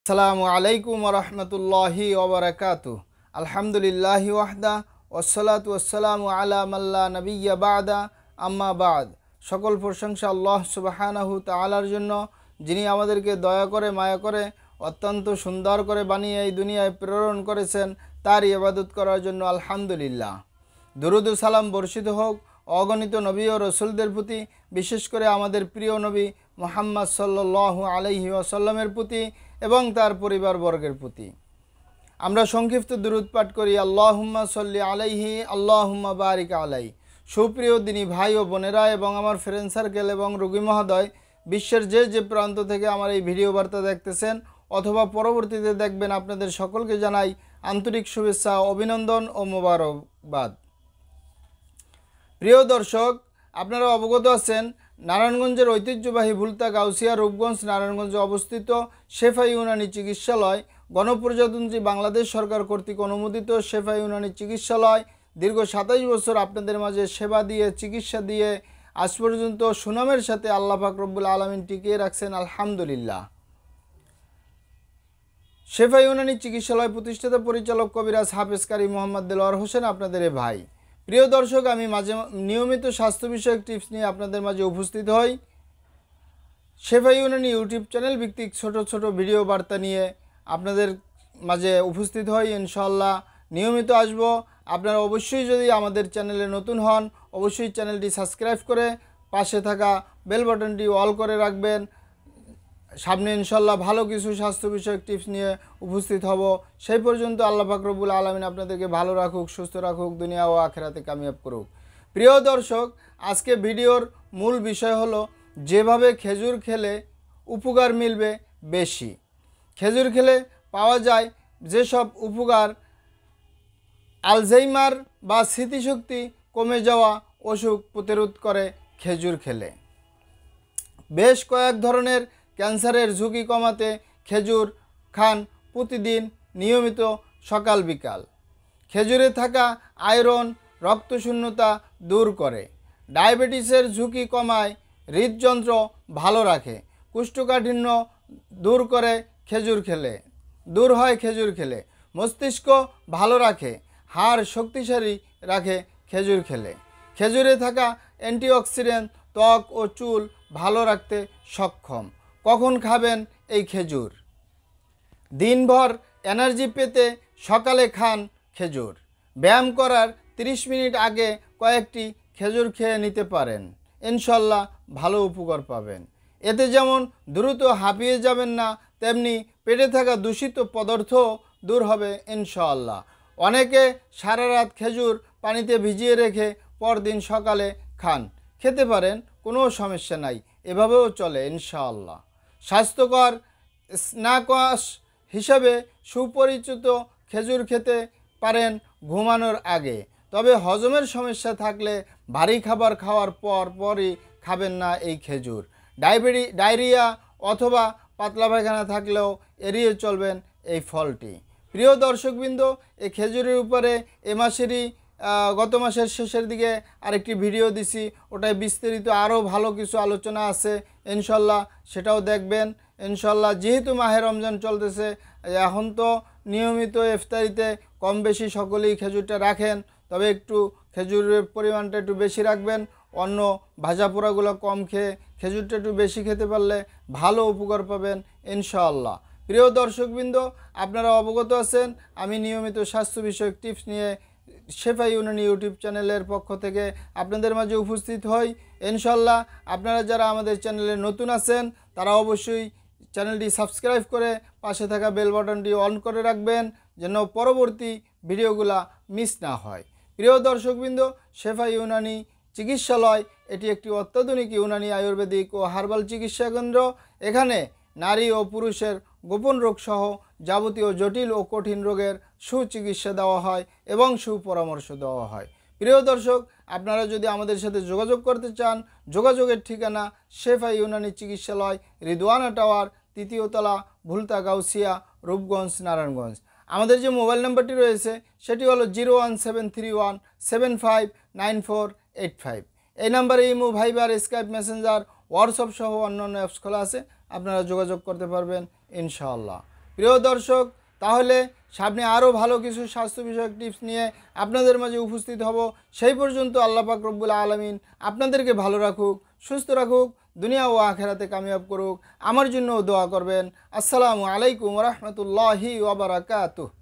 আসসালামু আলাইকুম রহমতুল্লাহি ওবরাকাত আলহামদুলিল্লাহ ওয়াহদা ওসলাত ওসালাম আলামাল্লা নবিয়া বাদা আম্মা বাদ সকল প্রশংসা আল্লাহ সুবাহানাহু তালার জন্য যিনি আমাদেরকে দয়া করে মায়া করে অত্যন্ত সুন্দর করে বানিয়ে এই দুনিয়ায় প্রেরণ করেছেন তার ইবাদত করার জন্য আলহামদুলিল্লাহ দুরুদু সালাম বর্ষিত হোক অগণিত নবী ও রসুলদের প্রতি বিশেষ করে আমাদের প্রিয় নবী মোহাম্মদ সাল্লু আলহি আসাল্লামের প্রতি এবং তার পরিবার বর্গের প্রতি আমরা সংক্ষিপ্ত দূরত পাঠ করি আল্লাহুম্মা সল্লি আলাইহি আল্লাহুম্মা বারিক আলাই সুপ্রিয় দিনী ভাই ও বোনেরা এবং আমার ফ্রেন্ড সার্কেল এবং রুগী মহোদয় বিশ্বের যে যে প্রান্ত থেকে আমার এই ভিডিও বার্তা দেখতেছেন অথবা পরবর্তীতে দেখবেন আপনাদের সকলকে জানাই আন্তরিক শুভেচ্ছা অভিনন্দন ও মোবারকবাদ প্রিয় দর্শক আপনারা অবগত আছেন নারায়ণগঞ্জের ঐতিহ্যবাহী ভুলতা গাউসিয়া রূপগঞ্জ নারায়ণগঞ্জে অবস্থিত শেফা ইউনানি চিকিৎসালয় গণপ্রজাতন্ত্রী বাংলাদেশ সরকার কর্তৃক অনুমোদিত শেফা ইউনানি চিকিৎসালয় দীর্ঘ সাতাইশ বছর আপনাদের মাঝে সেবা দিয়ে চিকিৎসা দিয়ে আজ পর্যন্ত সুনামের সাথে আল্লাহ ফাকরবুল আলমিন টিকিয়ে রাখছেন আলহামদুলিল্লাহ শেফা ইউনানি চিকিৎসালয় প্রতিষ্ঠাতা পরিচালক কবিরাজ হাফেজকারী মোহাম্মদ দেলোয়ার হোসেন আপনাদের ভাই প্রিয় দর্শক আমি মাঝে নিয়মিত স্বাস্থ্য বিষয়ক টিপস নিয়ে আপনাদের মাঝে উপস্থিত হই শেফা ইউনানি ইউটিউব চ্যানেল ভিত্তিক ছোট ছোট ভিডিও বার্তা নিয়ে আপনাদের মাঝে উপস্থিত হই ইনশাল্লাহ নিয়মিত আসব আপনারা অবশ্যই যদি আমাদের চ্যানেলে নতুন হন অবশ্যই চ্যানেলটি সাবস্ক্রাইব করে পাশে থাকা বেল বাটনটি অল করে রাখবেন সামনে ইনশাল্লাহ ভালো কিছু স্বাস্থ্য বিষয়ক টিপস নিয়ে উপস্থিত হব সেই পর্যন্ত আল্লাহ ফাকরবুল আলমিন আপনাদেরকে ভালো রাখুক সুস্থ রাখুক দুনিয়া ও আখেরাতে কামিয়াব করুক প্রিয় দর্শক আজকে ভিডিওর মূল বিষয় হল যেভাবে খেজুর খেলে উপকার মিলবে বেশি খেজুর খেলে পাওয়া যায় যেসব উপকার আলঝেইমার বা স্মৃতিশক্তি কমে যাওয়া অসুখ প্রতিরোধ করে খেজুর খেলে বেশ কয়েক ধরনের ক্যান্সারের ঝুঁকি কমাতে খেজুর খান প্রতিদিন নিয়মিত সকাল বিকাল খেজুরে থাকা আয়রন রক্তশূন্যতা দূর করে ডায়াবেটিসের ঝুঁকি কমায় হৃদযন্ত্র ভালো রাখে কুষ্ঠকাঠিন্য দূর করে খেজুর খেলে দূর হয় খেজুর খেলে মস্তিষ্ক ভালো রাখে হাড় শক্তিশালী রাখে খেজুর খেলে খেজুরে থাকা অ্যান্টিঅক্সিডেন্ট ত্বক ও চুল ভালো রাখতে সক্ষম কখন খাবেন এই খেজুর দিনভর এনার্জি পেতে সকালে খান খেজুর ব্যায়াম করার 30 মিনিট আগে কয়েকটি খেজুর খেয়ে নিতে পারেন ইনশাল্লাহ ভালো উপকার পাবেন এতে যেমন দ্রুত হাঁপিয়ে যাবেন না তেমনি পেটে থাকা দূষিত পদার্থ দূর হবে ইনশাল্লাহ অনেকে সারা রাত খেজুর পানিতে ভিজিয়ে রেখে পরদিন সকালে খান খেতে পারেন কোনো সমস্যা নাই এভাবেও চলে ইনশাআল্লাহ স্বাস্থ্যকর স্ন্যাকস হিসেবে সুপরিচিত খেজুর খেতে পারেন ঘুমানোর আগে তবে হজমের সমস্যা থাকলে ভারী খাবার খাওয়ার পর পরই খাবেন না এই খেজুর ডায়াবেটি ডায়রিয়া অথবা পাতলা পায়খানা থাকলেও এড়িয়ে চলবেন এই ফলটি প্রিয় দর্শকবৃন্দ এই খেজুরের উপরে এ মাসেরই গত মাসের শেষের দিকে আরেকটি ভিডিও দিছি ওটায় বিস্তারিত আরও ভালো কিছু আলোচনা আছে ইনশাল্লাহ সেটাও দেখবেন ইনশাল্লাহ যেহেতু মাহে রমজান চলতেছে এখন তো নিয়মিত ইফতারিতে কম বেশি সকলেই খেজুরটা রাখেন তবে একটু খেজুরের পরিমাণটা একটু বেশি রাখবেন অন্য ভাজাপোড়াগুলো কম খেয়ে খেজুরটা একটু বেশি খেতে পারলে ভালো উপকার পাবেন ইনশাআল্লাহ প্রিয় দর্শকবৃন্দ আপনারা অবগত আছেন আমি নিয়মিত স্বাস্থ্য বিষয়ক টিপস নিয়ে সেফাই ইউনিয়ন ইউটিউব চ্যানেলের পক্ষ থেকে আপনাদের মাঝে উপস্থিত হই ইনশাল্লাহ আপনারা যারা আমাদের চ্যানেলে নতুন আছেন তারা অবশ্যই চ্যানেলটি সাবস্ক্রাইব করে পাশে থাকা বেল বাটনটি অন করে রাখবেন যেন পরবর্তী ভিডিওগুলা মিস না হয় প্রিয় দর্শকবৃন্দ শেফাই ইউনানি চিকিৎসালয় এটি একটি অত্যাধুনিক ইউনানি আয়ুর্বেদিক ও হার্বাল চিকিৎসা কেন্দ্র এখানে নারী ও পুরুষের গোপন রোগসহ যাবতীয় জটিল ও কঠিন রোগের সুচিকিৎসা দেওয়া হয় এবং সুপরামর্শ দেওয়া হয় প্রিয় দর্শক আপনারা যদি আমাদের সাথে যোগাযোগ করতে চান যোগাযোগের ঠিকানা শেফা ইউনানি চিকিৎসালয় রিদোয়ানা টাওয়ার তৃতীয়তলা ভুলতা গাউসিয়া রূপগঞ্জ নারায়ণগঞ্জ আমাদের যে মোবাইল নাম্বারটি রয়েছে সেটি হলো zero one seven three one seven five nine four eight five এই নাম্বারে ইমো ভাইবার স্কাইপ মেসেঞ্জার হোয়াটসঅ্যাপ সহ অন্যান্য অ্যাপস খোলা আছে আপনারা যোগাযোগ করতে পারবেন ইনশাআল্লাহ প্রিয় দর্শক তাহলে সামনে আরও ভালো কিছু স্বাস্থ্য বিষয়ক টিপস নিয়ে আপনাদের মাঝে উপস্থিত হব সেই পর্যন্ত আল্লাহ পাক রব্বুল আলমিন আপনাদেরকে ভালো রাখুক সুস্থ রাখুক দুনিয়া ও আখেরাতে কামিয়াব করুক আমার জন্য দোয়া করবেন আসসালামু আলাইকুম রহমতুল্লাহি ওবরাকাতুহ